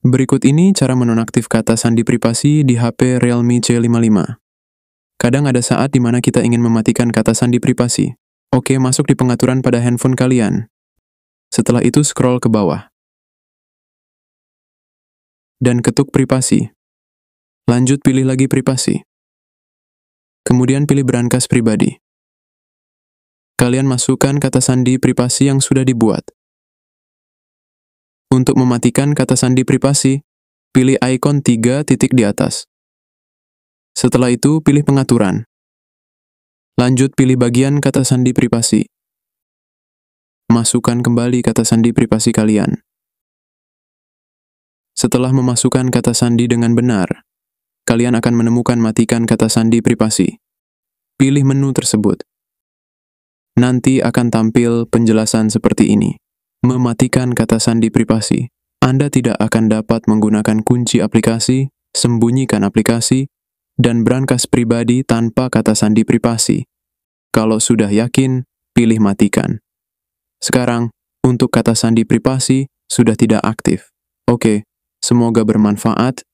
Berikut ini cara menonaktif kata sandi privasi di HP Realme C55. Kadang ada saat di mana kita ingin mematikan kata sandi privasi. Oke, masuk di pengaturan pada handphone kalian. Setelah itu scroll ke bawah. Dan ketuk privasi. Lanjut pilih lagi privasi. Kemudian pilih berangkas pribadi. Kalian masukkan kata sandi privasi yang sudah dibuat. Untuk mematikan kata sandi privasi, pilih ikon tiga titik di atas. Setelah itu, pilih pengaturan. Lanjut pilih bagian kata sandi privasi. Masukkan kembali kata sandi privasi kalian. Setelah memasukkan kata sandi dengan benar, kalian akan menemukan matikan kata sandi privasi. Pilih menu tersebut. Nanti akan tampil penjelasan seperti ini. Mematikan kata sandi privasi. Anda tidak akan dapat menggunakan kunci aplikasi, sembunyikan aplikasi, dan berangkas pribadi tanpa kata sandi privasi. Kalau sudah yakin, pilih matikan. Sekarang, untuk kata sandi privasi sudah tidak aktif. Oke, semoga bermanfaat